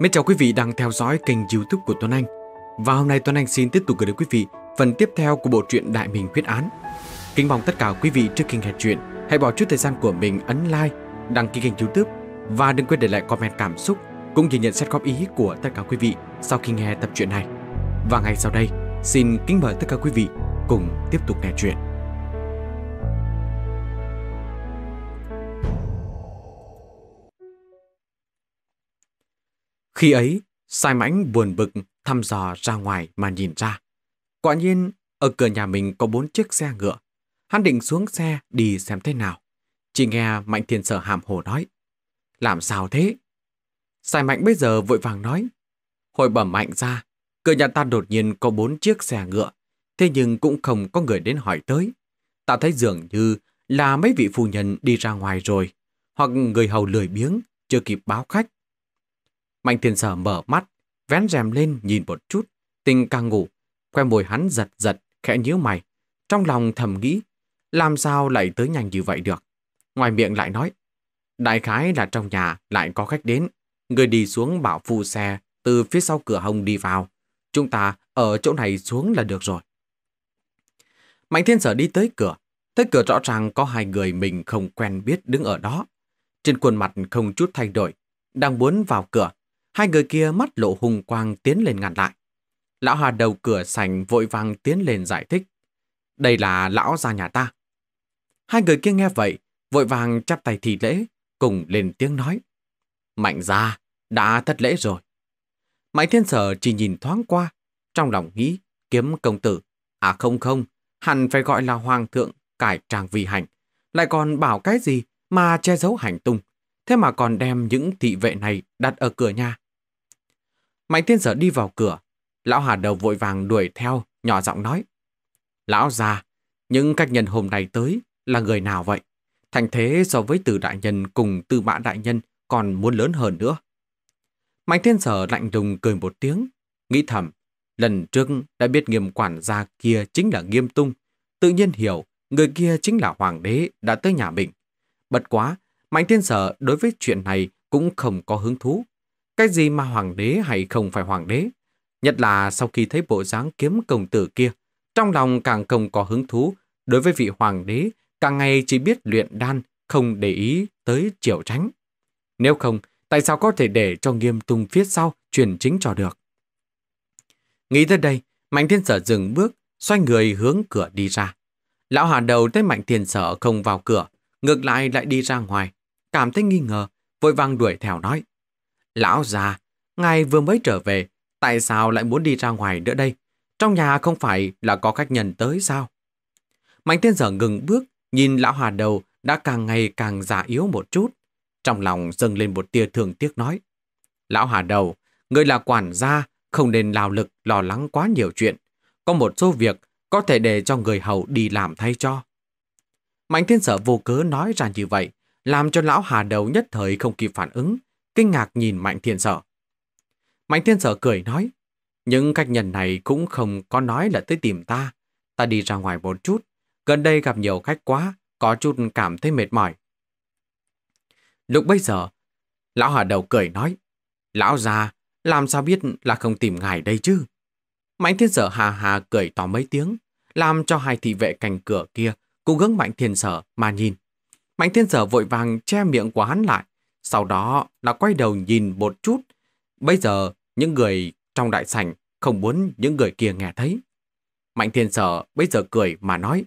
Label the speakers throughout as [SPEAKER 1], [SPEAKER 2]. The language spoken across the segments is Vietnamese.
[SPEAKER 1] Mến chào quý vị đang theo dõi kênh youtube của Tuấn Anh Và hôm nay Tuấn Anh xin tiếp tục gửi đến quý vị phần tiếp theo của bộ truyện Đại Minh Quyết Án Kính mong tất cả quý vị trước khi nghe chuyện Hãy bỏ chút thời gian của mình ấn like, đăng ký kênh youtube Và đừng quên để lại comment cảm xúc Cũng như nhận xét góp ý của tất cả quý vị sau khi nghe tập truyện này Và ngay sau đây xin kính mời tất cả quý vị cùng tiếp tục nghe chuyện Khi ấy, Sai Mãnh buồn bực thăm dò ra ngoài mà nhìn ra. Quả nhiên, ở cửa nhà mình có bốn chiếc xe ngựa. Hắn định xuống xe đi xem thế nào. Chỉ nghe Mạnh Thiên Sở hàm hồ nói. Làm sao thế? Sai Mạnh bây giờ vội vàng nói. Hồi bẩm Mạnh ra, cửa nhà ta đột nhiên có bốn chiếc xe ngựa. Thế nhưng cũng không có người đến hỏi tới. Ta thấy dường như là mấy vị phu nhân đi ra ngoài rồi. Hoặc người hầu lười biếng, chưa kịp báo khách Mạnh thiên sở mở mắt, vén rèm lên nhìn một chút, tình càng ngủ, que mùi hắn giật giật, khẽ nhíu mày. Trong lòng thầm nghĩ, làm sao lại tới nhanh như vậy được? Ngoài miệng lại nói, đại khái là trong nhà lại có khách đến. Người đi xuống bảo phu xe từ phía sau cửa hồng đi vào. Chúng ta ở chỗ này xuống là được rồi. Mạnh thiên sở đi tới cửa. thấy cửa rõ ràng có hai người mình không quen biết đứng ở đó. Trên khuôn mặt không chút thay đổi. Đang muốn vào cửa Hai người kia mắt lộ hùng quang tiến lên ngăn lại. Lão Hà đầu cửa sành vội vàng tiến lên giải thích. Đây là lão gia nhà ta. Hai người kia nghe vậy, vội vàng chắp tay thị lễ, cùng lên tiếng nói. Mạnh ra, đã thất lễ rồi. Mạnh thiên sở chỉ nhìn thoáng qua, trong lòng nghĩ kiếm công tử. À không không, hẳn phải gọi là hoàng thượng cải trang vi hành. Lại còn bảo cái gì mà che giấu hành tung. Thế mà còn đem những thị vệ này đặt ở cửa nhà, Mạnh thiên sở đi vào cửa. Lão Hà Đầu vội vàng đuổi theo, nhỏ giọng nói. Lão già, những cách nhân hôm nay tới là người nào vậy? Thành thế so với từ đại nhân cùng từ mã đại nhân còn muốn lớn hơn nữa. Mạnh thiên sở lạnh lùng cười một tiếng, nghĩ thầm. Lần trước đã biết nghiêm quản gia kia chính là nghiêm tung. Tự nhiên hiểu người kia chính là hoàng đế đã tới nhà mình. Bật quá, Mạnh Thiên Sở đối với chuyện này cũng không có hứng thú. Cái gì mà hoàng đế hay không phải hoàng đế? Nhất là sau khi thấy bộ dáng kiếm công tử kia, trong lòng càng không có hứng thú đối với vị hoàng đế, càng ngày chỉ biết luyện đan, không để ý tới triều tránh. Nếu không, tại sao có thể để cho nghiêm tung phía sau truyền chính cho được? Nghĩ tới đây, Mạnh Thiên Sở dừng bước, xoay người hướng cửa đi ra. Lão Hà Đầu thấy Mạnh Thiên Sở không vào cửa, ngược lại lại đi ra ngoài, cảm thấy nghi ngờ, vội vàng đuổi theo nói. Lão già, ngài vừa mới trở về, tại sao lại muốn đi ra ngoài nữa đây? Trong nhà không phải là có khách nhân tới sao? Mạnh thiên sở ngừng bước, nhìn lão hòa đầu đã càng ngày càng già yếu một chút. Trong lòng dâng lên một tia thường tiếc nói. Lão hà đầu, người là quản gia, không nên lao lực lo lắng quá nhiều chuyện. Có một số việc có thể để cho người hầu đi làm thay cho. Mạnh thiên sở vô cớ nói ra như vậy, làm cho lão hà đầu nhất thời không kịp phản ứng, kinh ngạc nhìn Mạnh Thiên Sở. Mạnh Thiên Sở cười nói, những khách nhân này cũng không có nói là tới tìm ta. Ta đi ra ngoài một chút, gần đây gặp nhiều khách quá, có chút cảm thấy mệt mỏi. Lúc bây giờ, lão hà đầu cười nói, lão già, làm sao biết là không tìm ngài đây chứ? Mạnh Thiên Sở hà hà cười to mấy tiếng, làm cho hai thị vệ cành cửa kia cũng gứng Mạnh Thiên Sở mà nhìn. Mạnh Thiên Sở vội vàng che miệng của hắn lại, sau đó nó quay đầu nhìn một chút. Bây giờ những người trong đại sảnh không muốn những người kia nghe thấy. Mạnh thiên sở bây giờ cười mà nói.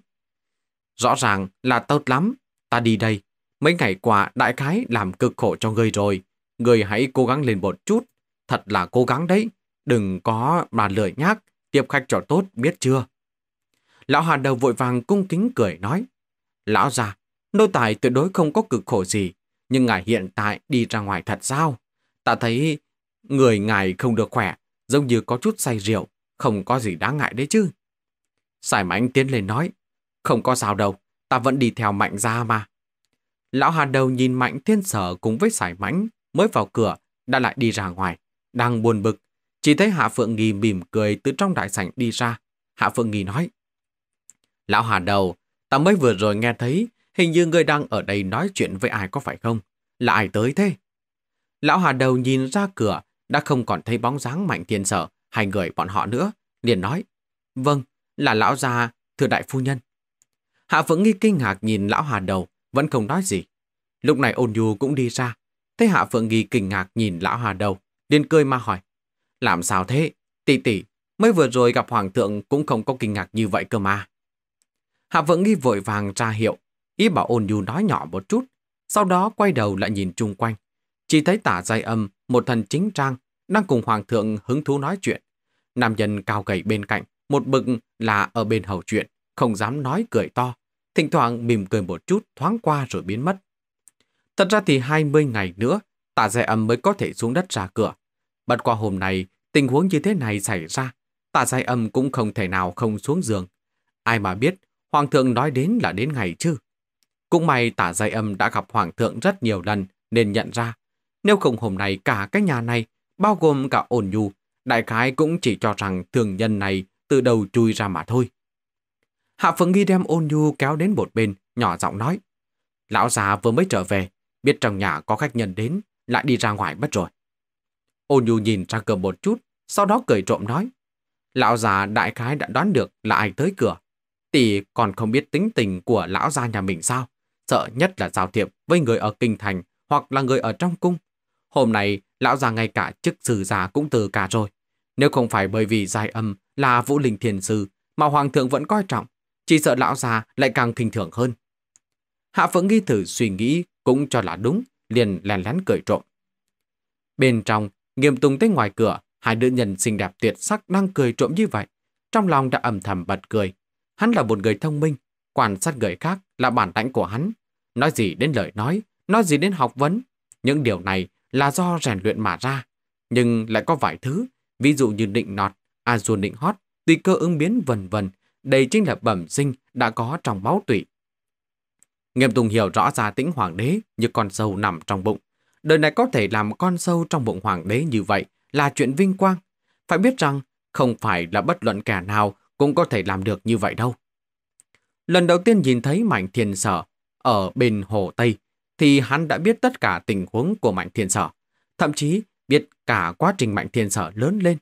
[SPEAKER 1] Rõ ràng là tốt lắm, ta đi đây. Mấy ngày qua đại khái làm cực khổ cho người rồi. người hãy cố gắng lên một chút. Thật là cố gắng đấy. Đừng có mà lười nhác, tiếp khách cho tốt biết chưa. Lão Hà Đầu vội vàng cung kính cười nói. Lão già, nô tài tuyệt đối không có cực khổ gì nhưng ngài hiện tại đi ra ngoài thật sao? Ta thấy người ngài không được khỏe, giống như có chút say rượu, không có gì đáng ngại đấy chứ. Sải mãnh tiến lên nói, không có sao đâu, ta vẫn đi theo mạnh ra mà. Lão Hà Đầu nhìn mạnh thiên sở cùng với sải mãnh mới vào cửa, đã lại đi ra ngoài, đang buồn bực. Chỉ thấy Hạ Phượng Nghi mỉm cười từ trong đại sảnh đi ra. Hạ Phượng Nghi nói, Lão Hà Đầu, ta mới vừa rồi nghe thấy Hình như người đang ở đây nói chuyện với ai có phải không? Là ai tới thế? Lão Hà Đầu nhìn ra cửa, đã không còn thấy bóng dáng Mạnh Thiên Sở hai người bọn họ nữa, liền nói. Vâng, là lão già, thưa đại phu nhân. Hạ Vững Nghi kinh ngạc nhìn lão Hà Đầu, vẫn không nói gì. Lúc này ôn nhu cũng đi ra, thấy Hạ Phượng Nghi kinh ngạc nhìn lão Hà Đầu, liền cười mà hỏi. Làm sao thế? Tỷ tỷ, mới vừa rồi gặp Hoàng thượng cũng không có kinh ngạc như vậy cơ mà. Hạ Phượng Nghi vội vàng ra hiệu, ý bảo ôn nhu nói nhỏ một chút, sau đó quay đầu lại nhìn chung quanh. Chỉ thấy tả giai âm, một thần chính trang, đang cùng hoàng thượng hứng thú nói chuyện. Nam nhân cao gầy bên cạnh, một bực là ở bên hầu chuyện, không dám nói cười to, thỉnh thoảng mỉm cười một chút thoáng qua rồi biến mất. Thật ra thì 20 ngày nữa, tả giai âm mới có thể xuống đất ra cửa. Bật qua hôm nay, tình huống như thế này xảy ra, tả giai âm cũng không thể nào không xuống giường. Ai mà biết, hoàng thượng nói đến là đến ngày chứ. Cũng may tả giai âm đã gặp hoàng thượng rất nhiều lần nên nhận ra, nếu không hôm nay cả cái nhà này, bao gồm cả ổn nhu, đại khái cũng chỉ cho rằng thường nhân này từ đầu chui ra mà thôi. Hạ Phượng Nghi đem ôn nhu kéo đến một bên, nhỏ giọng nói. Lão già vừa mới trở về, biết trong nhà có khách nhân đến, lại đi ra ngoài mất rồi. Ôn nhu nhìn ra cửa một chút, sau đó cười trộm nói. Lão già đại khái đã đoán được là ai tới cửa. Tỷ còn không biết tính tình của lão gia nhà mình sao? sợ nhất là giao thiệp với người ở kinh thành hoặc là người ở trong cung. Hôm nay, lão già ngay cả chức sử già cũng từ cả rồi. Nếu không phải bởi vì giai âm là vũ linh thiền sư mà hoàng thượng vẫn coi trọng, chỉ sợ lão già lại càng khinh thường hơn. Hạ Phượng nghi thử suy nghĩ cũng cho là đúng, liền lén lén cười trộm. Bên trong, nghiêm tung tới ngoài cửa, hai nữ nhân xinh đẹp tuyệt sắc đang cười trộm như vậy. Trong lòng đã âm thầm bật cười. Hắn là một người thông minh, quan sát người khác là bản lãnh của hắn. Nói gì đến lời nói, nói gì đến học vấn. Những điều này là do rèn luyện mà ra. Nhưng lại có vài thứ, ví dụ như định nọt, a dù định hót, tùy cơ ứng biến vần vần. Đây chính là bẩm sinh đã có trong máu tủy. Nghiêm Tùng hiểu rõ ra tĩnh hoàng đế như con sâu nằm trong bụng. Đời này có thể làm con sâu trong bụng hoàng đế như vậy là chuyện vinh quang. Phải biết rằng không phải là bất luận kẻ nào cũng có thể làm được như vậy đâu. Lần đầu tiên nhìn thấy Mạnh Thiên Sở ở bên Hồ Tây thì hắn đã biết tất cả tình huống của Mạnh Thiên Sở, thậm chí biết cả quá trình Mạnh Thiên Sở lớn lên.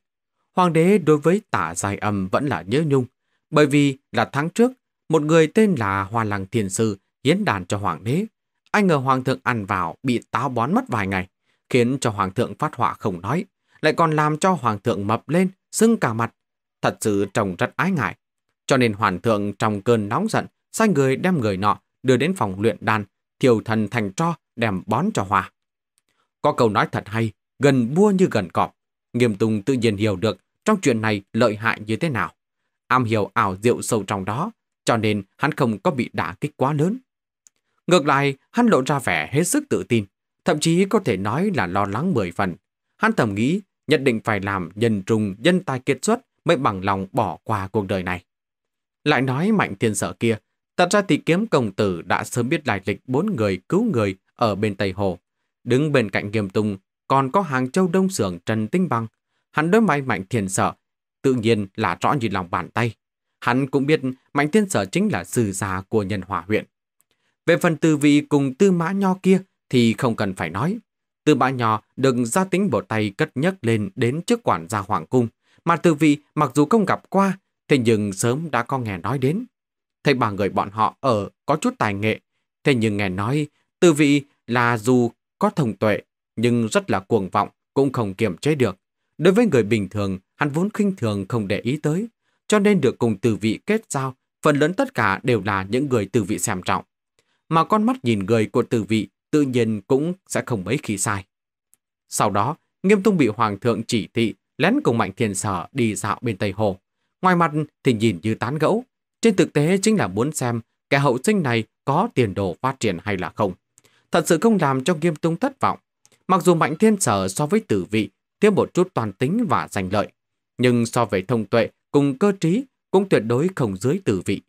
[SPEAKER 1] Hoàng đế đối với tả dài âm vẫn là nhớ nhung, bởi vì là tháng trước, một người tên là Hoa Lăng Thiên Sư hiến đàn cho hoàng đế. Anh ngờ hoàng thượng ăn vào bị táo bón mất vài ngày, khiến cho hoàng thượng phát họa không nói, lại còn làm cho hoàng thượng mập lên, sưng cả mặt. Thật sự trông rất ái ngại, cho nên hoàn thượng trong cơn nóng giận, sai người đem người nọ đưa đến phòng luyện đan, thiều thần thành tro đem bón cho hòa. Có câu nói thật hay, gần bua như gần cọp. Nghiêm Tùng tự nhiên hiểu được trong chuyện này lợi hại như thế nào. Am hiểu ảo diệu sâu trong đó, cho nên hắn không có bị đả kích quá lớn. Ngược lại, hắn lộ ra vẻ hết sức tự tin, thậm chí có thể nói là lo lắng mười phần. Hắn thầm nghĩ, nhất định phải làm nhân trùng, nhân tài kiệt xuất mới bằng lòng bỏ qua cuộc đời này. Lại nói mạnh thiên sở kia, thật ra thì kiếm công tử đã sớm biết lại lịch bốn người cứu người ở bên Tây Hồ. Đứng bên cạnh nghiêm tung, còn có hàng châu đông sưởng Trần Tinh băng Hắn đối mặt mạnh thiên sở, tự nhiên là rõ như lòng bàn tay. Hắn cũng biết mạnh thiên sở chính là sư già của nhân hòa huyện. Về phần tư vị cùng tư mã nho kia thì không cần phải nói. Tư mã nho đừng gia tính bộ tay cất nhấc lên đến trước quản gia hoàng cung. Mà tư vị mặc dù không gặp qua Thế nhưng sớm đã có nghe nói đến. Thấy ba người bọn họ ở có chút tài nghệ, thế nhưng nghe nói tư vị là dù có thông tuệ nhưng rất là cuồng vọng, cũng không kiềm chế được. Đối với người bình thường, hắn vốn khinh thường không để ý tới, cho nên được cùng tử vị kết giao, phần lớn tất cả đều là những người tử vị xem trọng. Mà con mắt nhìn người của tử vị tự nhiên cũng sẽ không mấy khi sai. Sau đó, Nghiêm Tung bị Hoàng thượng chỉ thị lén cùng Mạnh Thiên Sở đi dạo bên Tây Hồ. Ngoài mặt thì nhìn như tán gẫu, trên thực tế chính là muốn xem kẻ hậu sinh này có tiền đồ phát triển hay là không. Thật sự không làm cho nghiêm tung thất vọng. Mặc dù mạnh thiên sở so với tử vị thêm một chút toàn tính và giành lợi, nhưng so về thông tuệ cùng cơ trí cũng tuyệt đối không dưới tử vị.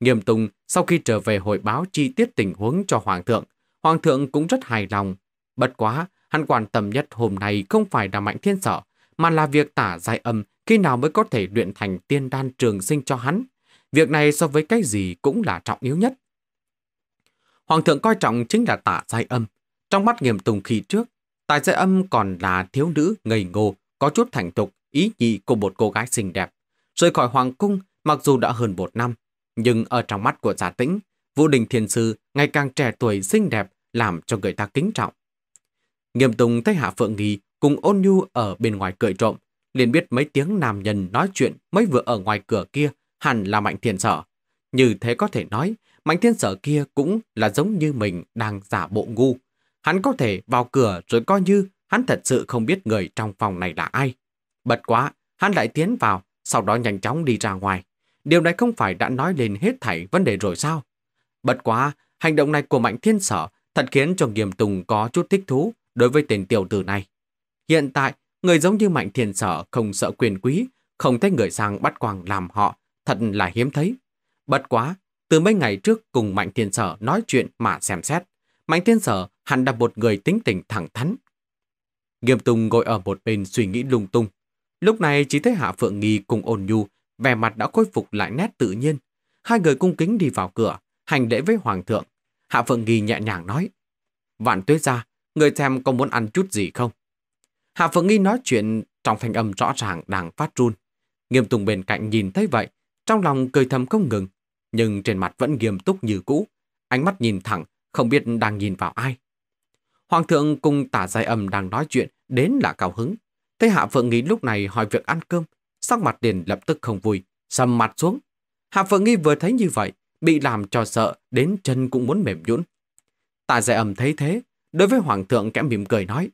[SPEAKER 1] Nghiêm tung sau khi trở về hội báo chi tiết tình huống cho Hoàng thượng, Hoàng thượng cũng rất hài lòng. Bất quá, hắn quan tâm nhất hôm nay không phải là Mạnh Thiên Sở, mà là việc tả giai âm khi nào mới có thể luyện thành tiên đan trường sinh cho hắn. Việc này so với cái gì cũng là trọng yếu nhất. Hoàng thượng coi trọng chính là tạ giai âm. Trong mắt nghiêm tùng khi trước, tạ giai âm còn là thiếu nữ ngây ngô, có chút thành tục, ý nhị của một cô gái xinh đẹp. Rời khỏi hoàng cung, mặc dù đã hơn một năm, nhưng ở trong mắt của giả tĩnh, Vũ Đình thiền Sư ngày càng trẻ tuổi xinh đẹp làm cho người ta kính trọng. Nghiêm Tùng thấy Hạ Phượng Nghi cùng ôn nhu ở bên ngoài cười trộm, liền biết mấy tiếng nam nhân nói chuyện mới vừa ở ngoài cửa kia hẳn là Mạnh Thiên Sở. Như thế có thể nói, Mạnh Thiên Sở kia cũng là giống như mình đang giả bộ ngu. Hắn có thể vào cửa rồi coi như hắn thật sự không biết người trong phòng này là ai. Bật quá, hắn lại tiến vào, sau đó nhanh chóng đi ra ngoài. Điều này không phải đã nói lên hết thảy vấn đề rồi sao? Bật quá, hành động này của Mạnh Thiên Sở thật khiến cho Nghiêm Tùng có chút thích thú đối với tên tiểu tử này. Hiện tại, Người giống như Mạnh thiên Sở không sợ quyền quý, không thấy người sang bắt quàng làm họ, thật là hiếm thấy. Bất quá, từ mấy ngày trước cùng Mạnh Thiên Sở nói chuyện mà xem xét, Mạnh Thiên Sở hẳn là một người tính tình thẳng thắn. Nghiêm Tùng ngồi ở một bên suy nghĩ lung tung. Lúc này chỉ thấy Hạ Phượng Nghi cùng ôn nhu, vẻ mặt đã khôi phục lại nét tự nhiên. Hai người cung kính đi vào cửa, hành lễ với Hoàng thượng. Hạ Phượng Nghi nhẹ nhàng nói, Vạn tuyết ra, người xem có muốn ăn chút gì không? Hạ Phượng Nghi nói chuyện trong thanh âm rõ ràng đang phát run. Nghiêm Tùng bên cạnh nhìn thấy vậy, trong lòng cười thầm không ngừng, nhưng trên mặt vẫn nghiêm túc như cũ, ánh mắt nhìn thẳng, không biết đang nhìn vào ai. Hoàng thượng cùng tả giai âm đang nói chuyện, đến là cao hứng. Thế Hạ Phượng Nghi lúc này hỏi việc ăn cơm, sắc mặt liền lập tức không vui, sầm mặt xuống. Hạ Phượng Nghi vừa thấy như vậy, bị làm cho sợ, đến chân cũng muốn mềm nhũn. Tả giai âm thấy thế, đối với Hoàng thượng kẽ mỉm cười nói,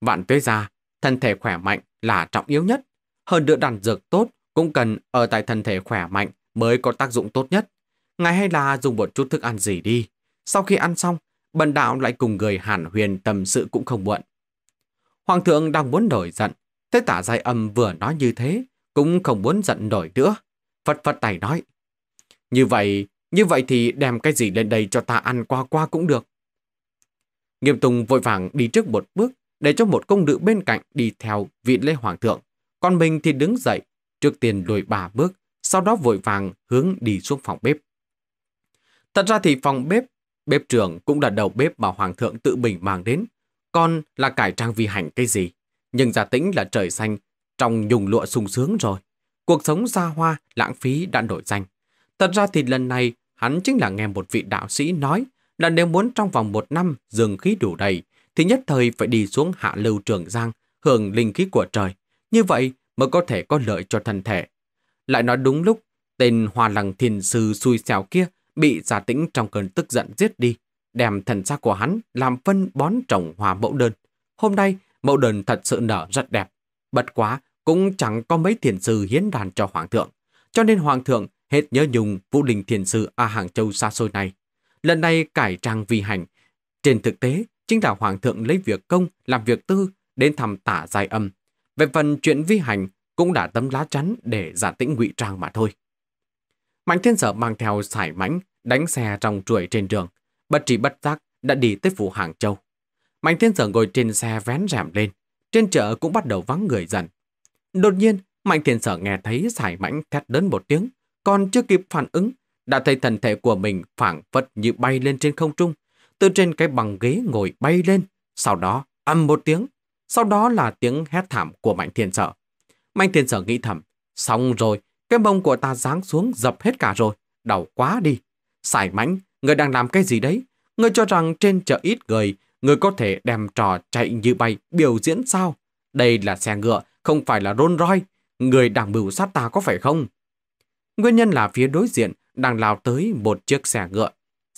[SPEAKER 1] Vạn tuế gia, thân thể khỏe mạnh là trọng yếu nhất. Hơn nữa đàn dược tốt cũng cần ở tại thân thể khỏe mạnh mới có tác dụng tốt nhất. Ngài hay là dùng một chút thức ăn gì đi. Sau khi ăn xong, bần đạo lại cùng người hàn huyền tâm sự cũng không muộn. Hoàng thượng đang muốn nổi giận, thế tả giai âm vừa nói như thế, cũng không muốn giận nổi nữa. Phật Phật Tài nói, như vậy, như vậy thì đem cái gì lên đây cho ta ăn qua qua cũng được. Nghiêm Tùng vội vàng đi trước một bước, để cho một công nữ bên cạnh đi theo vị lê hoàng thượng. Còn mình thì đứng dậy, trước tiên đuổi bà bước, sau đó vội vàng hướng đi xuống phòng bếp. Thật ra thì phòng bếp, bếp trưởng cũng là đầu bếp mà hoàng thượng tự mình mang đến, con là cải trang vi hành cái gì. Nhưng giả tĩnh là trời xanh, trong nhùng lụa sung sướng rồi. Cuộc sống xa hoa, lãng phí đã đổi danh. Thật ra thì lần này, hắn chính là nghe một vị đạo sĩ nói là nếu muốn trong vòng một năm dường khí đủ đầy, thì nhất thời phải đi xuống hạ lưu trường giang, hưởng linh khí của trời. Như vậy mới có thể có lợi cho thân thể. Lại nói đúng lúc, tên Hoa Lăng thiền sư xui xẻo kia bị giả tĩnh trong cơn tức giận giết đi, đem thần xác của hắn làm phân bón trồng hòa mẫu đơn. Hôm nay, mẫu đơn thật sự nở rất đẹp. Bật quá, cũng chẳng có mấy thiền sư hiến đàn cho hoàng thượng. Cho nên hoàng thượng hết nhớ nhung vũ đình thiền sư A Hàng Châu xa xôi này. Lần này cải trang vi hành. Trên thực tế, chính là Hoàng thượng lấy việc công, làm việc tư, đến thăm tả giai âm. Về phần chuyện vi hành, cũng đã tấm lá chắn để giả tĩnh ngụy trang mà thôi. Mạnh thiên sở mang theo sải mãnh, đánh xe trong chuỗi trên đường. Bất trí bất giác đã đi tới phủ Hàng Châu. Mạnh thiên sở ngồi trên xe vén rèm lên. Trên chợ cũng bắt đầu vắng người dần. Đột nhiên, mạnh thiên sở nghe thấy sải mãnh thét đến một tiếng. Còn chưa kịp phản ứng, đã thấy thần thể của mình phảng phất như bay lên trên không trung, từ trên cái bằng ghế ngồi bay lên, sau đó ầm một tiếng, sau đó là tiếng hét thảm của Mạnh Thiên Sở. Mạnh Thiên Sở nghĩ thầm, xong rồi, cái mông của ta giáng xuống dập hết cả rồi, đau quá đi. xài mãnh, người đang làm cái gì đấy? Người cho rằng trên chợ ít người, người có thể đem trò chạy như bay biểu diễn sao? Đây là xe ngựa, không phải là rôn roi. Người đang mưu sát ta có phải không? Nguyên nhân là phía đối diện đang lao tới một chiếc xe ngựa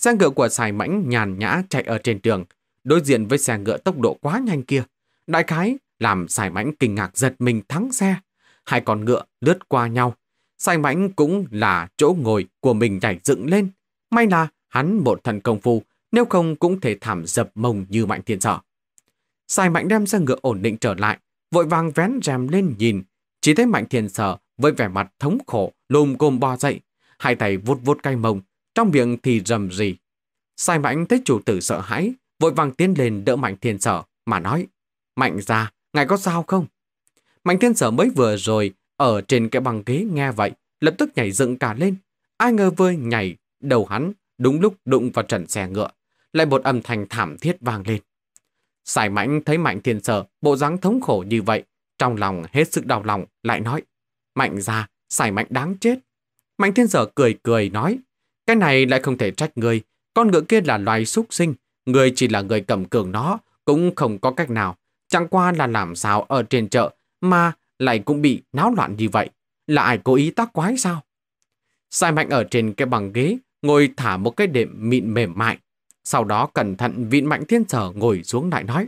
[SPEAKER 1] Xe ngựa của Sài Mãnh nhàn nhã chạy ở trên đường, đối diện với xe ngựa tốc độ quá nhanh kia. Đại khái làm Sài Mãnh kinh ngạc giật mình thắng xe. Hai con ngựa lướt qua nhau. Sài Mãnh cũng là chỗ ngồi của mình nhảy dựng lên. May là hắn một thần công phu, nếu không cũng thể thảm dập mông như mạnh thiên sở. Sài mãnh đem xe ngựa ổn định trở lại, vội vàng vén rèm lên nhìn. Chỉ thấy mạnh thiên sở với vẻ mặt thống khổ, lùm cồm bò dậy, hai tay vuốt vuốt cay mông, trong miệng thì rầm rì. Sai Mạnh thấy chủ tử sợ hãi, vội vàng tiến lên đỡ Mạnh Thiên Sở mà nói, Mạnh ra, ngài có sao không? Mạnh Thiên Sở mới vừa rồi, ở trên cái băng ghế nghe vậy, lập tức nhảy dựng cả lên. Ai ngờ vơi nhảy, đầu hắn, đúng lúc đụng vào trần xe ngựa, lại một âm thanh thảm thiết vang lên. Sải Mạnh thấy Mạnh Thiên Sở bộ dáng thống khổ như vậy, trong lòng hết sức đau lòng, lại nói, Mạnh ra, Sải Mạnh đáng chết. Mạnh Thiên Sở cười cười nói, cái này lại không thể trách người. Con ngựa kia là loài súc sinh. Người chỉ là người cầm cường nó, cũng không có cách nào. Chẳng qua là làm sao ở trên chợ mà lại cũng bị náo loạn như vậy. Là ai cố ý tác quái sao? Sai mạnh ở trên cái bằng ghế, ngồi thả một cái đệm mịn mềm mại. Sau đó cẩn thận vịn mạnh thiên sở ngồi xuống lại nói.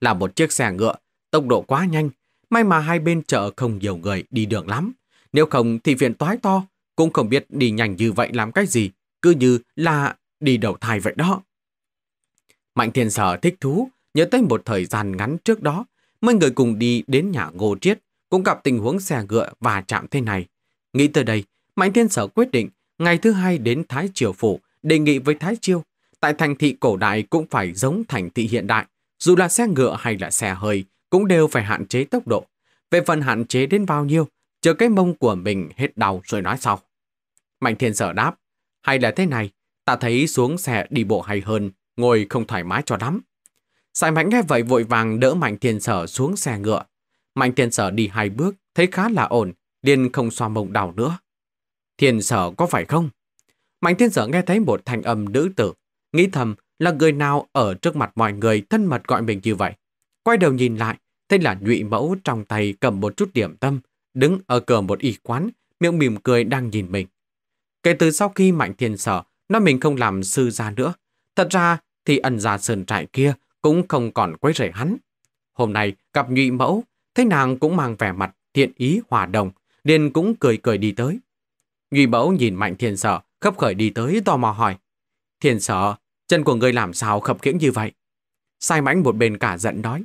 [SPEAKER 1] Là một chiếc xe ngựa, tốc độ quá nhanh. May mà hai bên chợ không nhiều người đi đường lắm. Nếu không thì phiền toái to, cũng không biết đi nhanh như vậy làm cách gì, cứ như là đi đầu thai vậy đó. Mạnh thiên sở thích thú, nhớ tới một thời gian ngắn trước đó, mấy người cùng đi đến nhà ngô triết, cũng gặp tình huống xe ngựa và chạm thế này. Nghĩ tới đây, Mạnh thiên sở quyết định ngày thứ hai đến Thái Triều Phủ đề nghị với Thái Chiêu, tại thành thị cổ đại cũng phải giống thành thị hiện đại, dù là xe ngựa hay là xe hơi cũng đều phải hạn chế tốc độ. Về phần hạn chế đến bao nhiêu chờ cái mông của mình hết đau rồi nói sau. Mạnh thiên sở đáp, hay là thế này, ta thấy xuống xe đi bộ hay hơn, ngồi không thoải mái cho lắm. Sài mạnh nghe vậy vội vàng đỡ mạnh thiên sở xuống xe ngựa. Mạnh thiên sở đi hai bước, thấy khá là ổn, liền không xoa mông đau nữa. Thiên sở có phải không? Mạnh thiên sở nghe thấy một thanh âm nữ tử, nghĩ thầm là người nào ở trước mặt mọi người thân mật gọi mình như vậy. Quay đầu nhìn lại, thấy là nhụy mẫu trong tay cầm một chút điểm tâm, đứng ở cửa một y quán, miệng mỉm cười đang nhìn mình. Kể từ sau khi Mạnh Thiên sợ nói mình không làm sư gia nữa, thật ra thì ẩn gia sơn trại kia cũng không còn quấy rầy hắn. Hôm nay gặp nhụy mẫu, thấy nàng cũng mang vẻ mặt thiện ý hòa đồng, liền cũng cười cười đi tới. Nhụy mẫu nhìn Mạnh Thiên sợ, khấp khởi đi tới tò mò hỏi. Thiên sợ, chân của người làm sao khập khiễng như vậy? Sai mãnh một bên cả giận nói.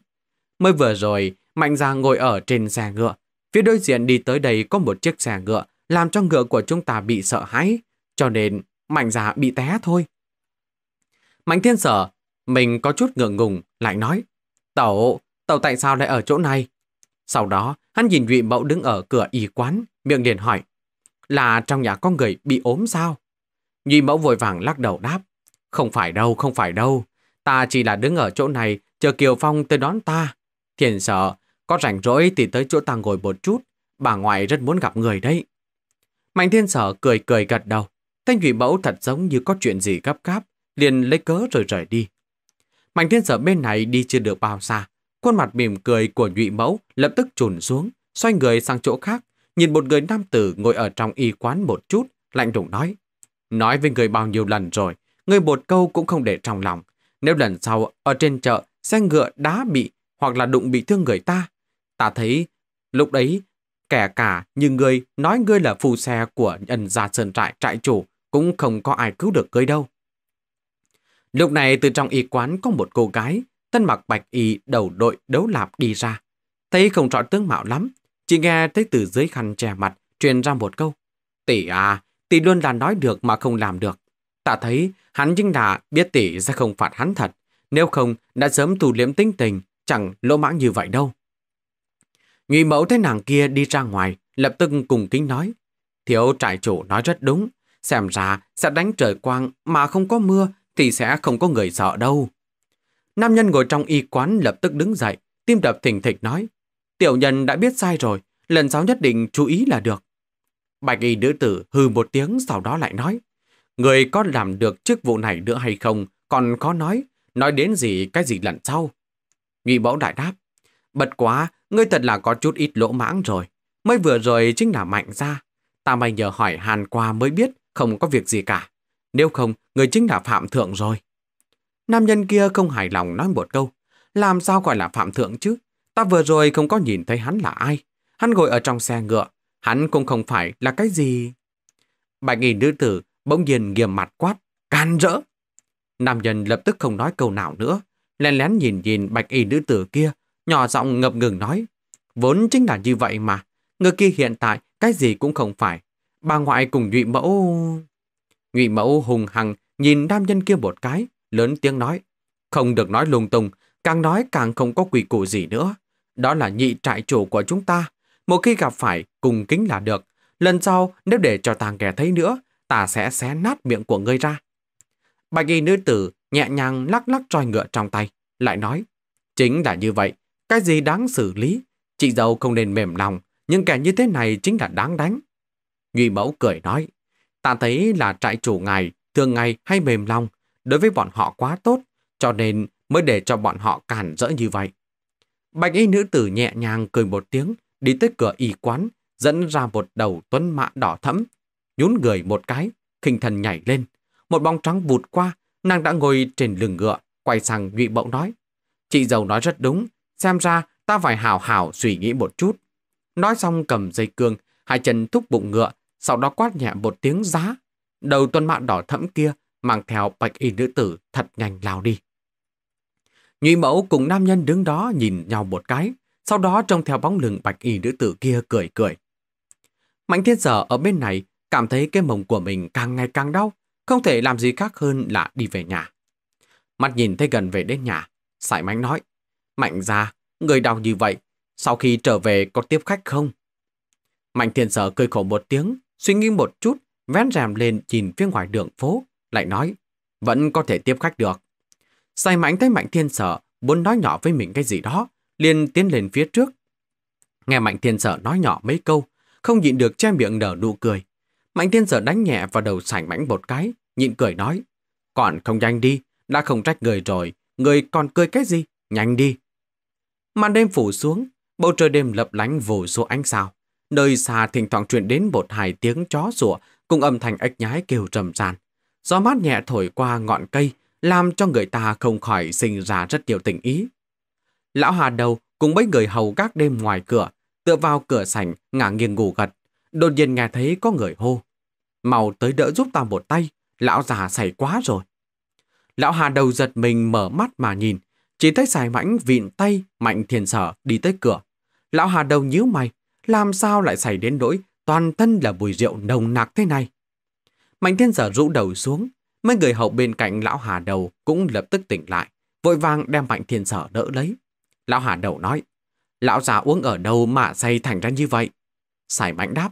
[SPEAKER 1] Mới vừa rồi, Mạnh ra ngồi ở trên xe ngựa, Phía đối diện đi tới đây có một chiếc xe ngựa, làm cho ngựa của chúng ta bị sợ hãi, cho nên mạnh giả dạ bị té thôi. Mạnh thiên sở, mình có chút ngượng ngùng, lại nói, Tẩu, tẩu tại sao lại ở chỗ này? Sau đó, hắn nhìn vị mẫu đứng ở cửa y quán, miệng liền hỏi, là trong nhà có người bị ốm sao? Nhị mẫu vội vàng lắc đầu đáp, không phải đâu, không phải đâu, ta chỉ là đứng ở chỗ này, chờ Kiều Phong tới đón ta. Thiền sở, có rảnh rỗi thì tới chỗ ta ngồi một chút, bà ngoại rất muốn gặp người đấy. Mạnh thiên sở cười cười gật đầu, thanh thủy mẫu thật giống như có chuyện gì gấp gáp, liền lấy cớ rồi rời đi. Mạnh thiên sở bên này đi chưa được bao xa, khuôn mặt mỉm cười của nhụy mẫu lập tức trùn xuống, xoay người sang chỗ khác, nhìn một người nam tử ngồi ở trong y quán một chút, lạnh lùng nói. Nói với người bao nhiêu lần rồi, người một câu cũng không để trong lòng. Nếu lần sau ở trên chợ xe ngựa đá bị hoặc là đụng bị thương người ta, Ta thấy lúc đấy kẻ cả như ngươi nói ngươi là phù xe của nhân gia sơn trại trại chủ cũng không có ai cứu được ngươi đâu. Lúc này từ trong y quán có một cô gái thân mặc bạch y đầu đội đấu lạp đi ra. Thấy không rõ tướng mạo lắm, chỉ nghe thấy từ dưới khăn che mặt truyền ra một câu. Tỷ à, tỷ luôn là nói được mà không làm được. Ta thấy hắn chính là biết tỷ sẽ không phạt hắn thật, nếu không đã sớm tù liễm tính tình, chẳng lỗ mãng như vậy đâu. Ngụy mẫu thấy nàng kia đi ra ngoài, lập tức cùng kính nói. Thiếu trại chủ nói rất đúng, xem ra sẽ đánh trời quang mà không có mưa thì sẽ không có người sợ đâu. Nam nhân ngồi trong y quán lập tức đứng dậy, tim đập thình thịch nói. Tiểu nhân đã biết sai rồi, lần sau nhất định chú ý là được. Bạch y nữ tử hư một tiếng sau đó lại nói. Người có làm được chức vụ này nữa hay không còn khó nói, nói đến gì cái gì lần sau. Ngụy mẫu đại đáp. Bật quá, ngươi thật là có chút ít lỗ mãng rồi. Mới vừa rồi chính là mạnh ra. Ta mày nhờ hỏi hàn qua mới biết không có việc gì cả. Nếu không, người chính là phạm thượng rồi. Nam nhân kia không hài lòng nói một câu. Làm sao gọi là phạm thượng chứ? Ta vừa rồi không có nhìn thấy hắn là ai. Hắn ngồi ở trong xe ngựa. Hắn cũng không phải là cái gì. Bạch y nữ tử bỗng nhiên nghiêm mặt quát. Can rỡ! Nam nhân lập tức không nói câu nào nữa. Lén lén nhìn nhìn bạch y nữ tử kia nhỏ giọng ngập ngừng nói. Vốn chính là như vậy mà, người kia hiện tại cái gì cũng không phải. Bà ngoại cùng nhụy mẫu... Nhụy mẫu hùng hằng nhìn nam nhân kia một cái, lớn tiếng nói. Không được nói lung tung, càng nói càng không có quỷ củ gì nữa. Đó là nhị trại chủ của chúng ta. Một khi gặp phải, cùng kính là được. Lần sau, nếu để cho tàng nghe thấy nữa, ta sẽ xé nát miệng của ngươi ra. Bạch y nữ tử nhẹ nhàng lắc lắc roi ngựa trong tay, lại nói. Chính là như vậy, cái gì đáng xử lý? Chị dâu không nên mềm lòng, nhưng kẻ như thế này chính là đáng đánh. nguy mẫu cười nói, ta thấy là trại chủ ngài thường ngày hay mềm lòng, đối với bọn họ quá tốt, cho nên mới để cho bọn họ cản rỡ như vậy. Bạch y nữ tử nhẹ nhàng cười một tiếng, đi tới cửa y quán, dẫn ra một đầu tuấn mã đỏ thẫm, nhún người một cái, khinh thần nhảy lên. Một bóng trắng vụt qua, nàng đã ngồi trên lưng ngựa, quay sang nguy mẫu nói. Chị dâu nói rất đúng, Xem ra ta phải hào hào suy nghĩ một chút. Nói xong cầm dây cương, hai chân thúc bụng ngựa, sau đó quát nhẹ một tiếng giá. Đầu tuần mạng đỏ thẫm kia mang theo bạch y nữ tử thật nhanh lao đi. Nhụy mẫu cùng nam nhân đứng đó nhìn nhau một cái, sau đó trông theo bóng lưng bạch y nữ tử kia cười cười. Mạnh thiên sở ở bên này cảm thấy cái mông của mình càng ngày càng đau, không thể làm gì khác hơn là đi về nhà. Mặt nhìn thấy gần về đến nhà, sải mánh nói. Mạnh ra, người đau như vậy, sau khi trở về có tiếp khách không? Mạnh thiên sở cười khổ một tiếng, suy nghĩ một chút, vén rèm lên nhìn phía ngoài đường phố, lại nói, vẫn có thể tiếp khách được. Sai mãnh thấy mạnh thiên sở, muốn nói nhỏ với mình cái gì đó, liền tiến lên phía trước. Nghe mạnh thiên sở nói nhỏ mấy câu, không nhịn được che miệng nở nụ cười. Mạnh thiên sở đánh nhẹ vào đầu sảnh mảnh một cái, nhịn cười nói, còn không nhanh đi, đã không trách người rồi, người còn cười cái gì, nhanh đi, Màn đêm phủ xuống, bầu trời đêm lập lánh vô số ánh sao. Nơi xa thỉnh thoảng truyền đến một hai tiếng chó sủa cùng âm thanh ếch nhái kêu trầm sàn. Gió mát nhẹ thổi qua ngọn cây, làm cho người ta không khỏi sinh ra rất nhiều tình ý. Lão Hà Đầu cùng mấy người hầu các đêm ngoài cửa, tựa vào cửa sảnh ngả nghiêng ngủ gật, đột nhiên nghe thấy có người hô. Màu tới đỡ giúp ta một tay, lão già xảy quá rồi. Lão Hà Đầu giật mình mở mắt mà nhìn, chỉ thấy Sài Mãnh vịn tay Mạnh Thiền Sở đi tới cửa. Lão Hà Đầu nhíu mày, làm sao lại xảy đến nỗi toàn thân là mùi rượu nồng nặc thế này. Mạnh Thiên Sở rũ đầu xuống, mấy người hậu bên cạnh Lão Hà Đầu cũng lập tức tỉnh lại, vội vàng đem Mạnh Thiên Sở đỡ lấy. Lão Hà Đầu nói, lão già uống ở đâu mà say thành ra như vậy? Sài Mãnh đáp,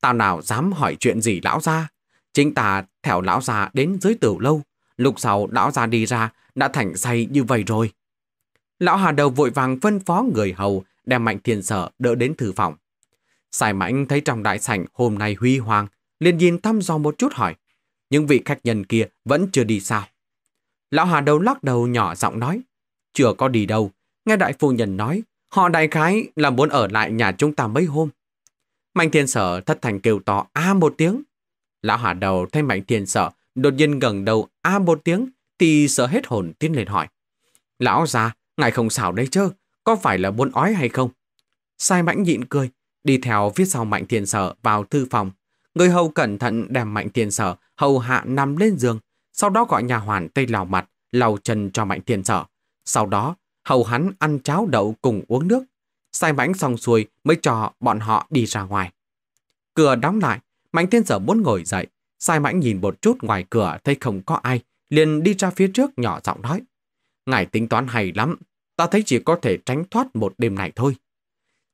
[SPEAKER 1] tao nào dám hỏi chuyện gì lão già Chính ta theo lão già đến dưới tiểu lâu, lúc sau lão già đi ra đã thành say như vậy rồi. Lão Hà Đầu vội vàng phân phó người hầu đem Mạnh Thiên Sở đỡ đến thư phòng. Sài Mạnh thấy trong đại sảnh hôm nay huy hoàng, liền nhìn thăm dò một chút hỏi, những vị khách nhân kia vẫn chưa đi sao? Lão Hà Đầu lắc đầu nhỏ giọng nói, chưa có đi đâu, nghe đại phu nhân nói, họ đại khái là muốn ở lại nhà chúng ta mấy hôm. Mạnh Thiên Sở thất thành kêu to a một tiếng. Lão Hà Đầu thấy Mạnh Thiên Sở đột nhiên gần đầu a à một tiếng thì sợ hết hồn tiến lên hỏi. Lão già, Ngài không xảo đấy chứ, có phải là buôn ói hay không? Sai mãnh nhịn cười, đi theo phía sau mạnh thiên sở vào thư phòng. Người hầu cẩn thận đem mạnh thiên sở hầu hạ nằm lên giường, sau đó gọi nhà hoàn tây lào mặt, lau chân cho mạnh thiên sở. Sau đó, hầu hắn ăn cháo đậu cùng uống nước. Sai mãnh xong xuôi mới cho bọn họ đi ra ngoài. Cửa đóng lại, mạnh thiên sở muốn ngồi dậy. Sai mãnh nhìn một chút ngoài cửa thấy không có ai, liền đi ra phía trước nhỏ giọng nói ngài tính toán hay lắm, ta thấy chỉ có thể tránh thoát một đêm này thôi.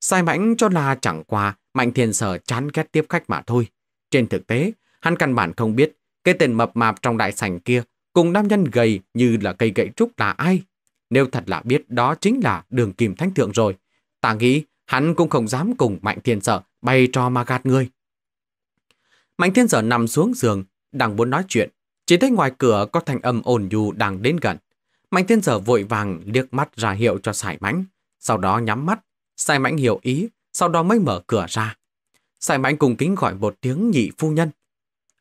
[SPEAKER 1] Sai mãnh cho là chẳng qua Mạnh Thiên Sở chán ghét tiếp khách mà thôi. Trên thực tế, hắn căn bản không biết cái tên mập mạp trong đại sảnh kia cùng nam nhân gầy như là cây gậy trúc là ai. Nếu thật là biết đó chính là đường kim thánh thượng rồi, ta nghĩ hắn cũng không dám cùng Mạnh Thiên Sở bay trò mà gạt người. Mạnh Thiên Sở nằm xuống giường, đang muốn nói chuyện, chỉ thấy ngoài cửa có thanh âm ồn dù đang đến gần. Mạnh thiên sở vội vàng liếc mắt ra hiệu cho sải mãnh, sau đó nhắm mắt, sải mãnh hiểu ý, sau đó mới mở cửa ra. Sải mãnh cùng kính gọi một tiếng nhị phu nhân.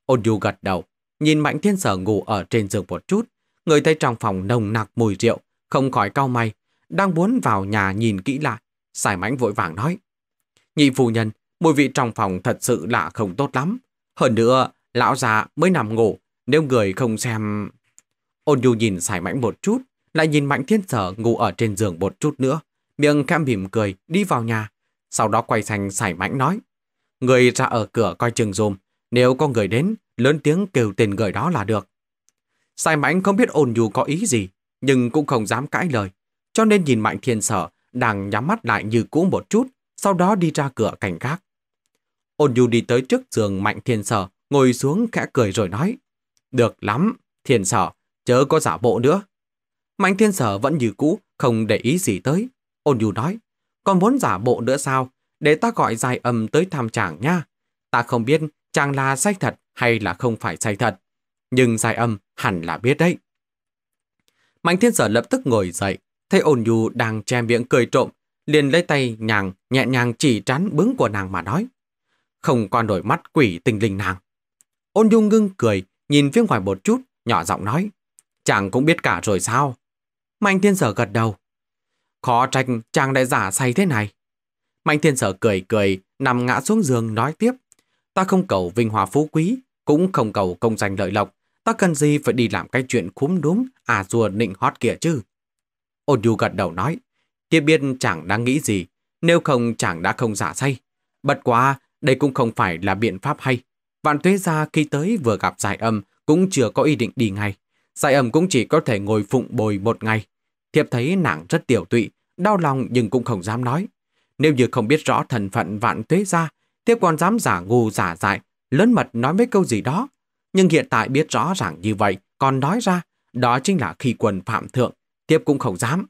[SPEAKER 1] Ôn du gật đầu, nhìn mạnh thiên sở ngủ ở trên giường một chút, người thấy trong phòng nồng nặc mùi rượu, không khỏi cau mày, đang muốn vào nhà nhìn kỹ lại, sải mãnh vội vàng nói. Nhị phu nhân, mùi vị trong phòng thật sự là không tốt lắm. Hơn nữa, lão già mới nằm ngủ, nếu người không xem... Ôn nhu nhìn xài mãnh một chút, lại nhìn mạnh thiên sở ngủ ở trên giường một chút nữa, miệng khẽ mỉm cười đi vào nhà, sau đó quay sang xài mãnh nói. Người ra ở cửa coi chừng dùm, nếu có người đến, lớn tiếng kêu tên người đó là được. Sai mãnh không biết ôn nhu có ý gì, nhưng cũng không dám cãi lời, cho nên nhìn mạnh thiên sở đang nhắm mắt lại như cũ một chút, sau đó đi ra cửa cảnh gác. Ôn nhu đi tới trước giường mạnh thiên sở, ngồi xuống khẽ cười rồi nói, được lắm, thiên sở, chớ có giả bộ nữa. Mạnh thiên sở vẫn như cũ, không để ý gì tới. Ôn nhu nói, còn muốn giả bộ nữa sao, để ta gọi dài âm tới thăm chàng nha. Ta không biết chàng là sai thật hay là không phải sai thật, nhưng dài âm hẳn là biết đấy. Mạnh thiên sở lập tức ngồi dậy, thấy ôn nhu đang che miệng cười trộm, liền lấy tay nhàng, nhẹ nhàng chỉ trán bướng của nàng mà nói. Không qua đổi mắt quỷ tình linh nàng. Ôn nhu ngưng cười, nhìn phía ngoài một chút, nhỏ giọng nói. Chàng cũng biết cả rồi sao? Mạnh thiên sở gật đầu. Khó trách chàng lại giả say thế này. Mạnh thiên sở cười cười, nằm ngã xuống giường nói tiếp. Ta không cầu vinh hòa phú quý, cũng không cầu công danh lợi lộc. Ta cần gì phải đi làm cái chuyện khúm đúng, à rùa nịnh hót kìa chứ. Ôn du gật đầu nói. Kia biết chàng đang nghĩ gì, nếu không chàng đã không giả say. Bật quá, đây cũng không phải là biện pháp hay. Vạn tuế gia khi tới vừa gặp giải âm cũng chưa có ý định đi ngay. Sai ẩm cũng chỉ có thể ngồi phụng bồi một ngày. Thiệp thấy nàng rất tiểu tụy, đau lòng nhưng cũng không dám nói. Nếu như không biết rõ thần phận vạn tuế ra, thiếp còn dám giả ngu giả dại, lớn mật nói mấy câu gì đó. Nhưng hiện tại biết rõ ràng như vậy, còn nói ra, đó chính là khi quần phạm thượng, thiếp cũng không dám.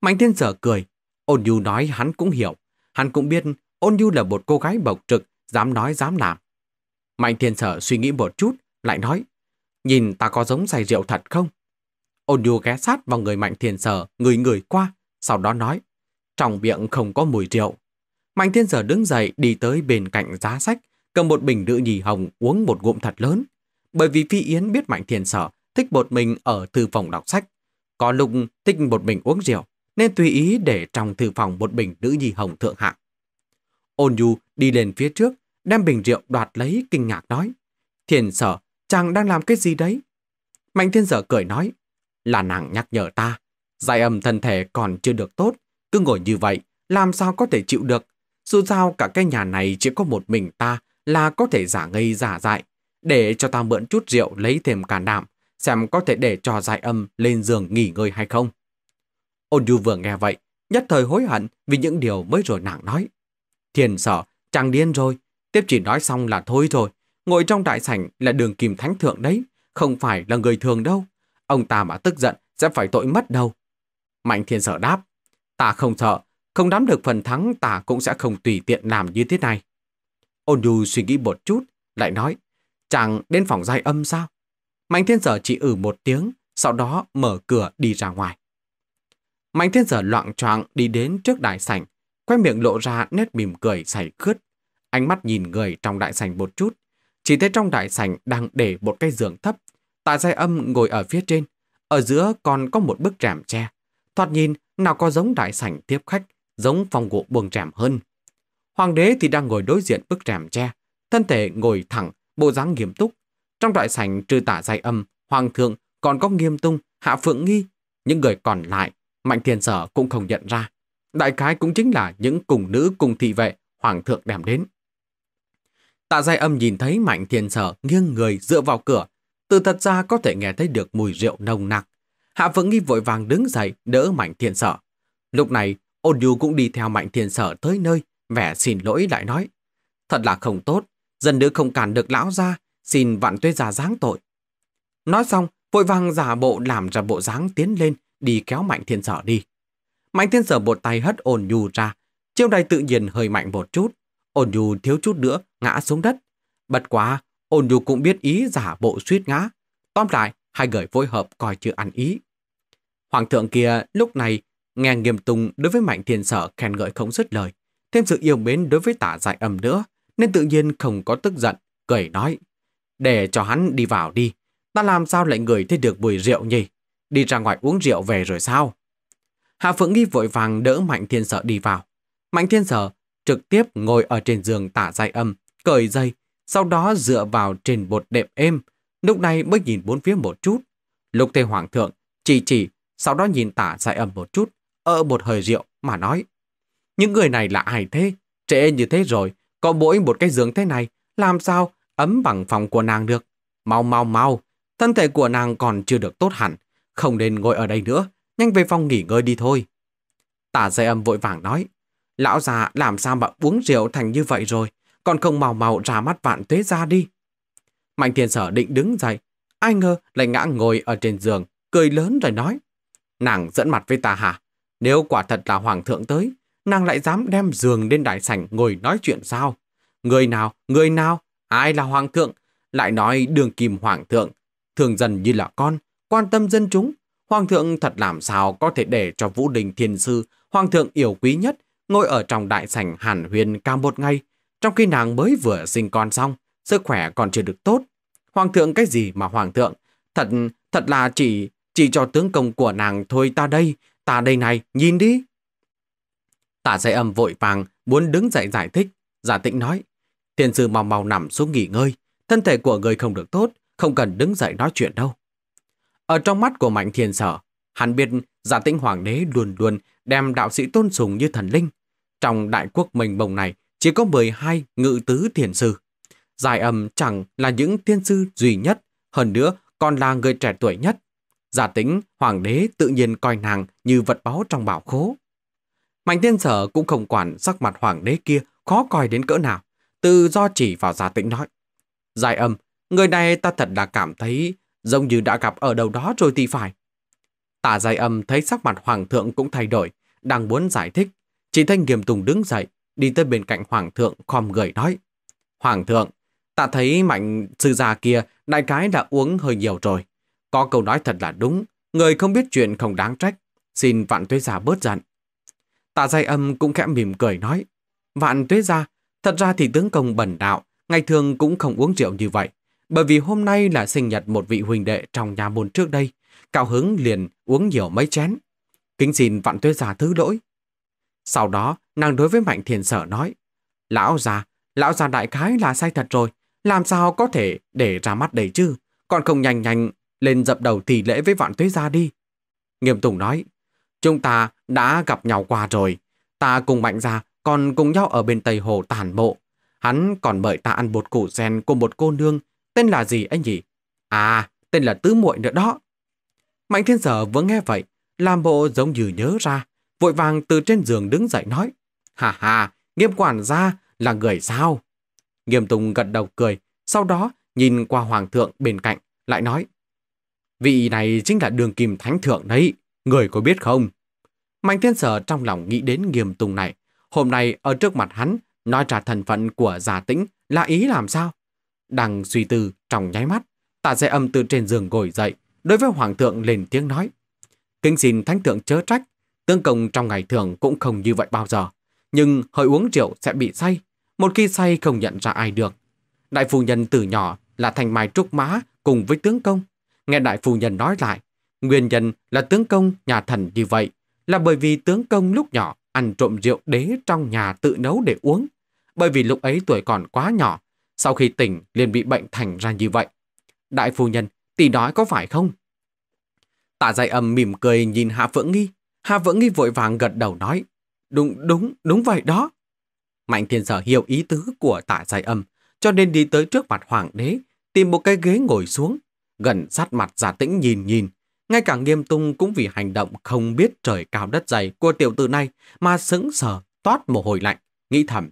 [SPEAKER 1] Mạnh thiên sở cười, ôn nhu nói hắn cũng hiểu, hắn cũng biết ôn nhu là một cô gái bộc trực, dám nói dám làm. Mạnh thiên sở suy nghĩ một chút, lại nói, nhìn ta có giống say rượu thật không? Ôn nhu ghé sát vào người mạnh thiên sở, người người qua, sau đó nói, trong miệng không có mùi rượu. Mạnh thiên sở đứng dậy đi tới bên cạnh giá sách, cầm một bình nữ nhì hồng uống một ngụm thật lớn. Bởi vì Phi Yến biết Mạnh Thiên Sở thích một mình ở thư phòng đọc sách. Có lúc thích một mình uống rượu, nên tùy ý để trong thư phòng một bình nữ nhi hồng thượng hạng. Ôn nhu đi lên phía trước, đem bình rượu đoạt lấy kinh ngạc nói. thiền Sở chàng đang làm cái gì đấy? Mạnh thiên dở cười nói, là nàng nhắc nhở ta, giải âm thân thể còn chưa được tốt, cứ ngồi như vậy, làm sao có thể chịu được? Dù sao cả cái nhà này chỉ có một mình ta là có thể giả ngây giả dại, để cho ta mượn chút rượu lấy thêm cả đảm, xem có thể để cho giải âm lên giường nghỉ ngơi hay không. Ôn Du vừa nghe vậy, nhất thời hối hận vì những điều mới rồi nàng nói. Thiền sợ, chàng điên rồi, tiếp chỉ nói xong là thôi rồi, Ngồi trong đại sảnh là đường kim thánh thượng đấy, không phải là người thường đâu. Ông ta mà tức giận sẽ phải tội mất đâu. Mạnh thiên sở đáp, ta không sợ, không nắm được phần thắng ta cũng sẽ không tùy tiện làm như thế này. Ôn nhu suy nghĩ một chút, lại nói, chàng đến phòng giai âm sao? Mạnh thiên sở chỉ ử ừ một tiếng, sau đó mở cửa đi ra ngoài. Mạnh thiên sở loạn choạng đi đến trước đại sảnh, quay miệng lộ ra nét mỉm cười sảy khướt. Ánh mắt nhìn người trong đại sảnh một chút, chỉ thấy trong đại sảnh đang để một cái giường thấp, tạ giai âm ngồi ở phía trên, ở giữa còn có một bức rèm tre. Thoạt nhìn, nào có giống đại sảnh tiếp khách, giống phòng gỗ buồng rèm hơn. Hoàng đế thì đang ngồi đối diện bức rèm tre, thân thể ngồi thẳng, bộ dáng nghiêm túc. Trong đại sảnh trừ tả giai âm, hoàng thượng còn có nghiêm tung, hạ phượng nghi. Những người còn lại, mạnh tiền sở cũng không nhận ra. Đại khái cũng chính là những cùng nữ cùng thị vệ hoàng thượng đem đến. Tạ Giai Âm nhìn thấy Mạnh Thiên Sở nghiêng người dựa vào cửa, từ thật ra có thể nghe thấy được mùi rượu nồng nặc. Hạ Vượng Nghi vội vàng đứng dậy đỡ Mạnh Thiên Sở. Lúc này, Ôn du cũng đi theo Mạnh Thiên Sở tới nơi, vẻ xin lỗi lại nói. Thật là không tốt, dân nữ không cản được lão ra, xin vạn tuế già dáng tội. Nói xong, vội vàng giả bộ làm ra bộ dáng tiến lên, đi kéo Mạnh Thiên Sở đi. Mạnh Thiên Sở bột tay hất Ôn du ra, chiêu này tự nhiên hơi mạnh một chút, Ôn nhu thiếu chút nữa ngã xuống đất. Bật quá, ôn nhu cũng biết ý giả bộ suýt ngã. Tóm lại, hai người phối hợp coi chưa ăn ý. Hoàng thượng kia lúc này nghe nghiêm tung đối với mạnh thiên sở khen ngợi không dứt lời. Thêm sự yêu mến đối với tả giải âm nữa, nên tự nhiên không có tức giận, cười nói. Để cho hắn đi vào đi, ta làm sao lại người thấy được mùi rượu nhỉ? Đi ra ngoài uống rượu về rồi sao? Hạ Phượng Nghi vội vàng đỡ Mạnh Thiên Sở đi vào. Mạnh Thiên Sở trực tiếp ngồi ở trên giường tả dài âm, cởi dây, sau đó dựa vào trên bột đệm êm, lúc này mới nhìn bốn phía một chút. Lục Tề Hoàng thượng chỉ chỉ, sau đó nhìn tả dài âm một chút, ở một hơi rượu mà nói. Những người này là ai thế? Trễ như thế rồi, có mỗi một cái giường thế này, làm sao ấm bằng phòng của nàng được? Mau mau mau, thân thể của nàng còn chưa được tốt hẳn, không nên ngồi ở đây nữa, nhanh về phòng nghỉ ngơi đi thôi. Tả dây âm vội vàng nói. Lão già làm sao mà uống rượu thành như vậy rồi, còn không màu màu ra mắt vạn tuế ra đi. Mạnh thiên sở định đứng dậy, ai ngờ lại ngã ngồi ở trên giường, cười lớn rồi nói. Nàng dẫn mặt với ta hả? Nếu quả thật là hoàng thượng tới, nàng lại dám đem giường lên đại sảnh ngồi nói chuyện sao? Người nào, người nào, ai là hoàng thượng? Lại nói đường kim hoàng thượng, thường dần như là con, quan tâm dân chúng. Hoàng thượng thật làm sao có thể để cho Vũ Đình Thiên Sư, hoàng thượng yêu quý nhất, ngồi ở trong đại sảnh hàn huyền cao một ngày, trong khi nàng mới vừa sinh con xong, sức khỏe còn chưa được tốt. Hoàng thượng cái gì mà hoàng thượng, thật thật là chỉ chỉ cho tướng công của nàng thôi ta đây, ta đây này, nhìn đi. Tả dây âm vội vàng, muốn đứng dậy giải thích, giả tĩnh nói. Thiên sư mau mau nằm xuống nghỉ ngơi, thân thể của người không được tốt, không cần đứng dậy nói chuyện đâu. Ở trong mắt của mạnh thiên sở, hắn biết giả tĩnh hoàng đế luôn luôn đem đạo sĩ tôn sùng như thần linh, trong đại quốc mình bồng này chỉ có 12 ngự tứ thiền sư. Giải âm chẳng là những thiên sư duy nhất, hơn nữa còn là người trẻ tuổi nhất. Giả tính, hoàng đế tự nhiên coi nàng như vật báu trong bảo khố. Mạnh thiên sở cũng không quản sắc mặt hoàng đế kia khó coi đến cỡ nào, tự do chỉ vào giả tĩnh nói. Giải âm, người này ta thật là cảm thấy giống như đã gặp ở đâu đó rồi thì phải. Tả giải âm thấy sắc mặt hoàng thượng cũng thay đổi, đang muốn giải thích Chị Thanh nghiêm Tùng đứng dậy, đi tới bên cạnh Hoàng thượng khom người nói. Hoàng thượng, ta thấy mạnh sư già kia đại cái đã uống hơi nhiều rồi. Có câu nói thật là đúng, người không biết chuyện không đáng trách. Xin vạn tuế gia bớt giận. Tạ giai âm cũng khẽ mỉm cười nói. Vạn tuế gia, thật ra thì tướng công bẩn đạo, ngày thường cũng không uống rượu như vậy. Bởi vì hôm nay là sinh nhật một vị huynh đệ trong nhà môn trước đây. Cao hứng liền uống nhiều mấy chén. Kính xin vạn tuế gia thứ lỗi. Sau đó, nàng đối với Mạnh Thiền Sở nói, Lão già, lão già đại khái là sai thật rồi, làm sao có thể để ra mắt đấy chứ, còn không nhanh nhanh lên dập đầu tỷ lễ với vạn tuế gia đi. Nghiêm Tùng nói, chúng ta đã gặp nhau qua rồi, ta cùng Mạnh ra còn cùng nhau ở bên Tây Hồ tàn bộ. Hắn còn mời ta ăn bột củ sen của một cô nương, tên là gì anh nhỉ? À, tên là Tứ muội nữa đó. Mạnh Thiên Sở vừa nghe vậy, làm bộ giống như nhớ ra, vội vàng từ trên giường đứng dậy nói. Hà hà, nghiêm quản gia là người sao? Nghiêm Tùng gật đầu cười, sau đó nhìn qua hoàng thượng bên cạnh, lại nói. Vị này chính là đường kim thánh thượng đấy, người có biết không? Mạnh thiên sở trong lòng nghĩ đến nghiêm tùng này, hôm nay ở trước mặt hắn, nói trả thần phận của giả tĩnh là ý làm sao? Đang suy tư trong nháy mắt, tạ dạy âm từ trên giường ngồi dậy, đối với hoàng thượng lên tiếng nói. Kính xin thánh thượng chớ trách, Tương công trong ngày thường cũng không như vậy bao giờ. Nhưng hơi uống rượu sẽ bị say. Một khi say không nhận ra ai được. Đại phu nhân từ nhỏ là thành mai trúc má cùng với tướng công. Nghe đại phu nhân nói lại, nguyên nhân là tướng công nhà thần như vậy là bởi vì tướng công lúc nhỏ ăn trộm rượu đế trong nhà tự nấu để uống. Bởi vì lúc ấy tuổi còn quá nhỏ, sau khi tỉnh liền bị bệnh thành ra như vậy. Đại phu nhân, tỷ nói có phải không? Tạ Giai Âm mỉm cười nhìn Hạ Phượng Nghi, Hà Vượng Nghi vội vàng gật đầu nói, đúng, đúng, đúng vậy đó. Mạnh thiên sở hiểu ý tứ của tả giải âm, cho nên đi tới trước mặt hoàng đế, tìm một cái ghế ngồi xuống, gần sát mặt giả tĩnh nhìn nhìn. Ngay cả nghiêm tung cũng vì hành động không biết trời cao đất dày của tiểu tử này mà sững sờ, toát mồ hôi lạnh, nghĩ thầm.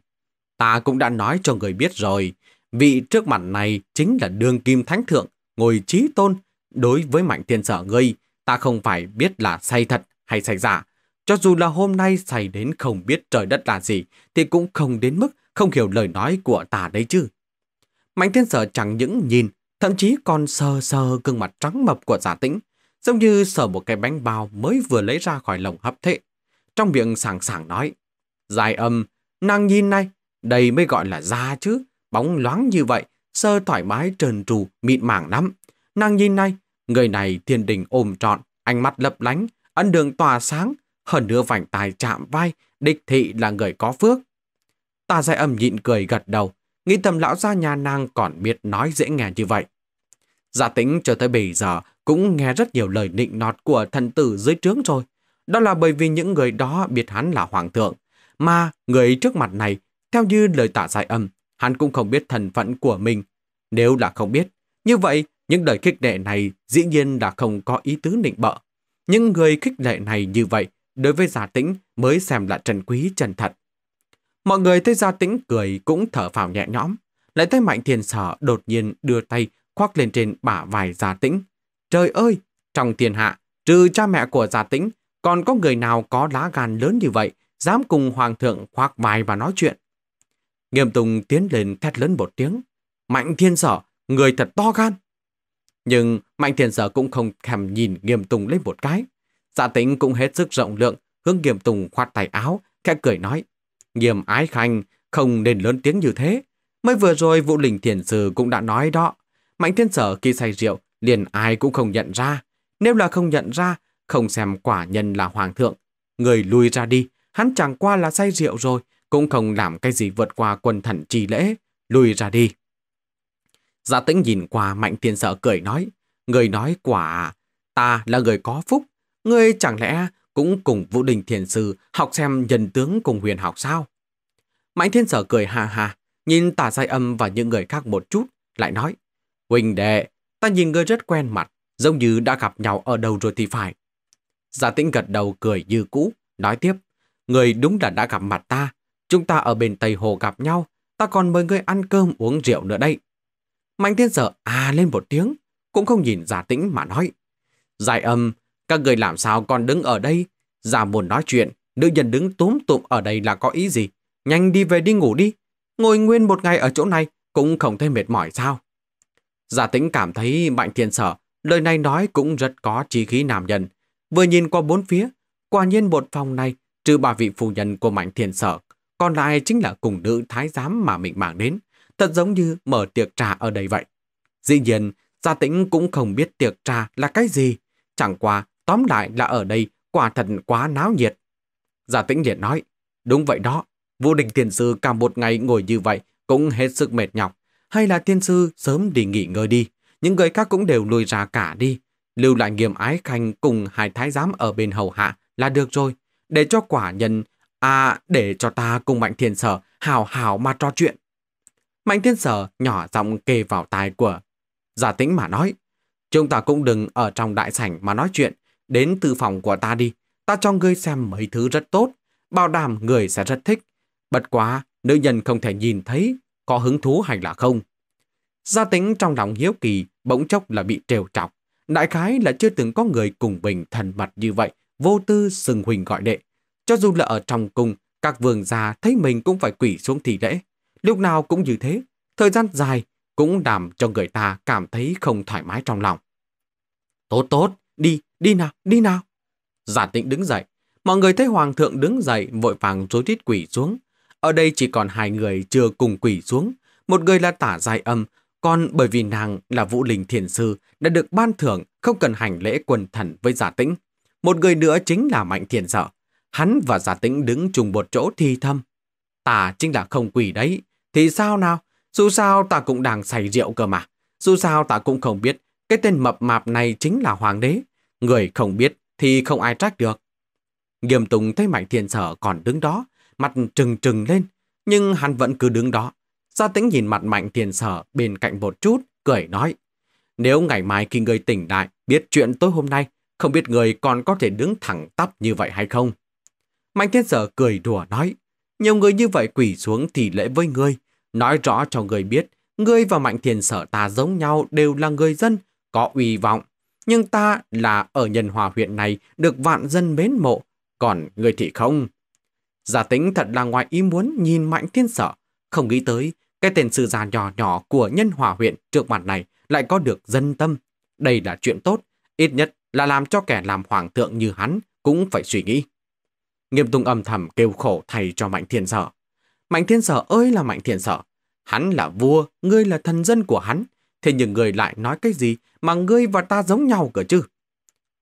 [SPEAKER 1] Ta cũng đã nói cho người biết rồi, vị trước mặt này chính là đường kim thánh thượng, ngồi trí tôn. Đối với mạnh thiên sở ngươi, ta không phải biết là say thật hay xảy giả. Cho dù là hôm nay xảy đến không biết trời đất là gì thì cũng không đến mức không hiểu lời nói của ta đấy chứ. Mạnh thiên sở chẳng những nhìn, thậm chí còn sờ sờ gương mặt trắng mập của giả tĩnh, giống như sờ một cái bánh bao mới vừa lấy ra khỏi lồng hấp thế. Trong miệng sảng sảng nói, dài âm, nàng nhìn này, đây mới gọi là da chứ, bóng loáng như vậy, sơ thoải mái trần trù, mịn màng lắm. Nàng nhìn này, người này thiên đình ôm trọn, ánh mắt lấp lánh, ân đường tỏa sáng, hơn nữa vành tài chạm vai, địch thị là người có phước. Tà giải âm nhịn cười gật đầu, nghĩ tầm lão gia nhà nàng còn biết nói dễ nghe như vậy. Giả dạ tính cho tới bây giờ cũng nghe rất nhiều lời nịnh nọt của thần tử dưới trướng rồi. Đó là bởi vì những người đó biết hắn là hoàng thượng, mà người trước mặt này, theo như lời tả giải âm, hắn cũng không biết thần phận của mình. Nếu là không biết, như vậy những lời khích đệ này dĩ nhiên là không có ý tứ nịnh bợ, những người khích lệ này như vậy đối với Gia Tĩnh mới xem là Trần Quý chân thật. Mọi người thấy Gia Tĩnh cười cũng thở phào nhẹ nhõm. Lại thấy Mạnh thiên Sở đột nhiên đưa tay khoác lên trên bả vài Gia Tĩnh. Trời ơi! Trong thiên hạ, trừ cha mẹ của Gia Tĩnh, còn có người nào có lá gan lớn như vậy dám cùng Hoàng thượng khoác vai và nói chuyện. Nghiêm Tùng tiến lên thét lớn một tiếng. Mạnh Thiên Sở, người thật to gan! Nhưng Mạnh Thiên Sở cũng không thèm nhìn Nghiêm Tùng lên một cái. Dạ tính cũng hết sức rộng lượng, hướng Nghiêm Tùng khoát tay áo, khẽ cười nói. Nghiêm ái khanh, không nên lớn tiếng như thế. Mới vừa rồi Vũ Linh Thiền Sư cũng đã nói đó. Mạnh Thiên Sở khi say rượu, liền ai cũng không nhận ra. Nếu là không nhận ra, không xem quả nhân là hoàng thượng. Người lui ra đi, hắn chẳng qua là say rượu rồi, cũng không làm cái gì vượt qua quân thần trì lễ. Lui ra đi. Dạ tĩnh nhìn qua mạnh thiên sợ cười nói, người nói quả, ta là người có phúc, người chẳng lẽ cũng cùng Vũ Đình Thiền Sư học xem nhân tướng cùng huyền học sao? Mạnh thiên Sợ cười ha ha, nhìn tả Sai âm và những người khác một chút, lại nói, Huỳnh đệ, ta nhìn ngươi rất quen mặt, giống như đã gặp nhau ở đâu rồi thì phải. Giả tĩnh gật đầu cười như cũ, nói tiếp, người đúng là đã gặp mặt ta, chúng ta ở bên Tây Hồ gặp nhau, ta còn mời ngươi ăn cơm uống rượu nữa đây. Mạnh thiên sở à lên một tiếng, cũng không nhìn giả tĩnh mà nói. Giải âm, các người làm sao còn đứng ở đây? Giả muốn nói chuyện, nữ nhân đứng túm tụm ở đây là có ý gì? Nhanh đi về đi ngủ đi. Ngồi nguyên một ngày ở chỗ này cũng không thấy mệt mỏi sao? Giả tĩnh cảm thấy mạnh thiên sở, lời này nói cũng rất có trí khí nam nhân. Vừa nhìn qua bốn phía, quả nhiên một phòng này, trừ bà vị phu nhân của mạnh thiên sở, còn lại chính là cùng nữ thái giám mà mình mang đến thật giống như mở tiệc trà ở đây vậy. Dĩ nhiên, Gia Tĩnh cũng không biết tiệc trà là cái gì, chẳng qua tóm lại là ở đây quả thật quá náo nhiệt. Gia Tĩnh liền nói, đúng vậy đó, vô địch tiền sư cả một ngày ngồi như vậy cũng hết sức mệt nhọc, hay là tiên sư sớm đi nghỉ ngơi đi, những người khác cũng đều lùi ra cả đi, lưu lại nghiêm ái khanh cùng hai thái giám ở bên hầu hạ là được rồi, để cho quả nhân, à để cho ta cùng mạnh thiền sở hào hào mà trò chuyện. Mạnh thiên sở nhỏ giọng kề vào tai của Giả tĩnh mà nói Chúng ta cũng đừng ở trong đại sảnh mà nói chuyện Đến tư phòng của ta đi Ta cho ngươi xem mấy thứ rất tốt Bảo đảm người sẽ rất thích Bật quá nữ nhân không thể nhìn thấy Có hứng thú hay là không Gia tính trong lòng hiếu kỳ Bỗng chốc là bị trêu chọc Đại khái là chưa từng có người cùng bình thần mặt như vậy Vô tư sừng huỳnh gọi đệ Cho dù là ở trong cung Các vườn già thấy mình cũng phải quỷ xuống thị lễ lúc nào cũng như thế, thời gian dài cũng làm cho người ta cảm thấy không thoải mái trong lòng. Tốt tốt, đi, đi nào, đi nào. Giả tịnh đứng dậy, mọi người thấy hoàng thượng đứng dậy vội vàng rối rít quỷ xuống. Ở đây chỉ còn hai người chưa cùng quỷ xuống, một người là tả dài âm, còn bởi vì nàng là Vũ Linh Thiền Sư đã được ban thưởng không cần hành lễ quần thần với giả tĩnh. Một người nữa chính là Mạnh Thiền Sở. Hắn và giả tĩnh đứng chung một chỗ thi thâm. Tả chính là không quỷ đấy, thì sao nào? Dù sao ta cũng đang say rượu cơ mà. Dù sao ta cũng không biết cái tên mập mạp này chính là hoàng đế. Người không biết thì không ai trách được. Nghiêm Tùng thấy Mạnh Thiên Sở còn đứng đó, mặt trừng trừng lên, nhưng hắn vẫn cứ đứng đó. Gia Tĩnh nhìn mặt Mạnh Thiên Sở bên cạnh một chút, cười nói. Nếu ngày mai khi người tỉnh lại biết chuyện tối hôm nay, không biết người còn có thể đứng thẳng tắp như vậy hay không? Mạnh Thiên Sở cười đùa nói. Nhiều người như vậy quỷ xuống thì lễ với ngươi. Nói rõ cho ngươi biết, ngươi và Mạnh Thiền Sở ta giống nhau đều là người dân, có uy vọng. Nhưng ta là ở nhân hòa huyện này được vạn dân mến mộ, còn ngươi thì không. Giả tính thật là ngoài ý muốn nhìn Mạnh Thiên Sở, không nghĩ tới cái tên sư già nhỏ nhỏ của nhân hòa huyện trước mặt này lại có được dân tâm. Đây là chuyện tốt, ít nhất là làm cho kẻ làm hoàng thượng như hắn cũng phải suy nghĩ. Nghiêm Tung âm thầm kêu khổ thầy cho Mạnh Thiên Sở. Mạnh Thiên Sở ơi là Mạnh Thiên Sở. Hắn là vua, ngươi là thần dân của hắn. Thế nhưng người lại nói cái gì mà ngươi và ta giống nhau cơ chứ?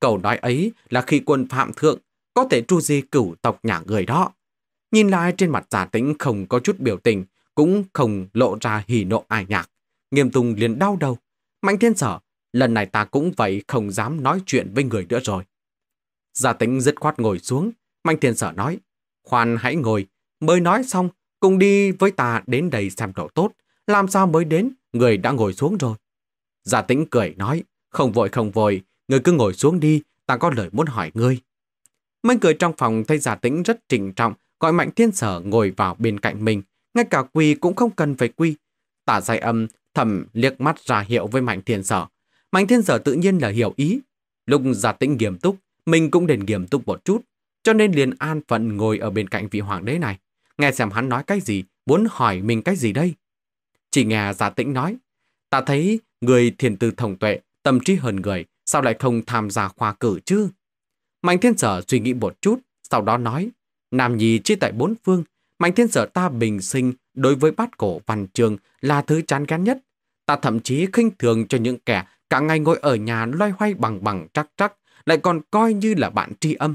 [SPEAKER 1] Cầu nói ấy là khi quân phạm thượng có thể tru di cửu tộc nhà người đó. Nhìn lại trên mặt giả tĩnh không có chút biểu tình, cũng không lộ ra hỉ nộ ai nhạc. Nghiêm Tung liền đau đầu. Mạnh Thiên Sở, lần này ta cũng vậy không dám nói chuyện với người nữa rồi. Giả tĩnh dứt khoát ngồi xuống, Mạnh Thiên sở nói, khoan hãy ngồi, mới nói xong, cùng đi với ta đến đây xem đồ tốt, làm sao mới đến, người đã ngồi xuống rồi. Giả tĩnh cười nói, không vội không vội, người cứ ngồi xuống đi, ta có lời muốn hỏi ngươi. Mấy người trong phòng thấy giả tĩnh rất trình trọng, gọi mạnh thiên sở ngồi vào bên cạnh mình, ngay cả quy cũng không cần phải quy. Tả dài âm thầm liếc mắt ra hiệu với mạnh thiên sở. Mạnh thiên sở tự nhiên là hiểu ý. Lúc giả tĩnh nghiêm túc, mình cũng đền nghiêm túc một chút, cho nên liền an phận ngồi ở bên cạnh vị hoàng đế này, nghe xem hắn nói cái gì, muốn hỏi mình cái gì đây. Chỉ nghe giả dạ tĩnh nói, ta thấy người thiền tư thông tuệ, tâm trí hơn người, sao lại không tham gia khoa cử chứ? Mạnh thiên sở suy nghĩ một chút, sau đó nói, Nam Nhi chia tại bốn phương, Mạnh thiên sở ta bình sinh đối với bát cổ văn trường là thứ chán ghét nhất. Ta thậm chí khinh thường cho những kẻ cả ngày ngồi ở nhà loay hoay bằng bằng trắc trắc, lại còn coi như là bạn tri âm.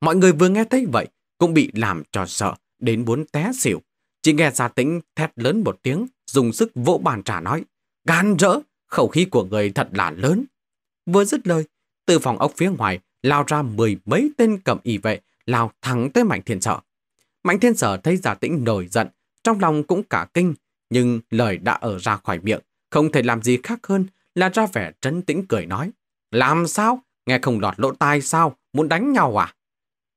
[SPEAKER 1] Mọi người vừa nghe thấy vậy cũng bị làm cho sợ, đến muốn té xỉu. Chỉ nghe Gia Tĩnh thét lớn một tiếng, dùng sức vỗ bàn trả nói. Gan rỡ, khẩu khí của người thật là lớn. Vừa dứt lời, từ phòng ốc phía ngoài lao ra mười mấy tên cầm y vệ, lao thẳng tới Mạnh Thiên Sở. Mạnh Thiên Sở thấy Gia Tĩnh nổi giận, trong lòng cũng cả kinh, nhưng lời đã ở ra khỏi miệng, không thể làm gì khác hơn là ra vẻ trấn tĩnh cười nói. Làm sao? Nghe không lọt lỗ tai sao? Muốn đánh nhau à?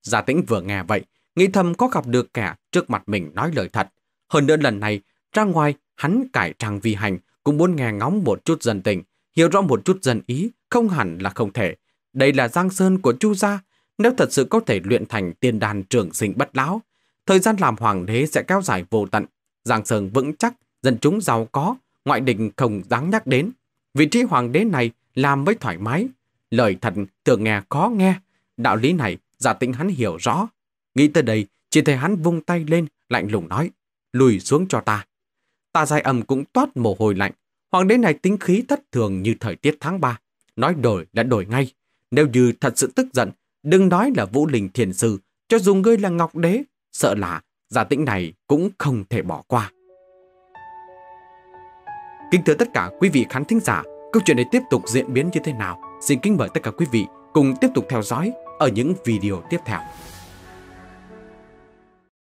[SPEAKER 1] Gia Tĩnh vừa nghe vậy, nghĩ thầm có gặp được kẻ trước mặt mình nói lời thật. Hơn nữa lần này, ra ngoài, hắn cải trang vi hành, cũng muốn nghe ngóng một chút dân tình, hiểu rõ một chút dân ý, không hẳn là không thể. Đây là giang sơn của Chu gia, nếu thật sự có thể luyện thành tiên đàn trường sinh bất lão, thời gian làm hoàng đế sẽ kéo dài vô tận, giang sơn vững chắc, dân chúng giàu có, ngoại địch không đáng nhắc đến. Vị trí hoàng đế này làm mới thoải mái, lời thật thường nghe khó nghe, đạo lý này Giả tĩnh hắn hiểu rõ. Nghĩ tới đây, chỉ thấy hắn vung tay lên, lạnh lùng nói, lùi xuống cho ta. Ta dài âm cũng toát mồ hôi lạnh. Hoàng đế này tính khí thất thường như thời tiết tháng 3. Nói đổi đã đổi ngay. Nếu như thật sự tức giận, đừng nói là vũ linh thiền sư, cho dù ngươi là ngọc đế, sợ là giả tĩnh này cũng không thể bỏ qua. Kính thưa tất cả quý vị khán thính giả, câu chuyện này tiếp tục diễn biến như thế nào? Xin kính mời tất cả quý vị cùng tiếp tục theo dõi ở những video tiếp theo.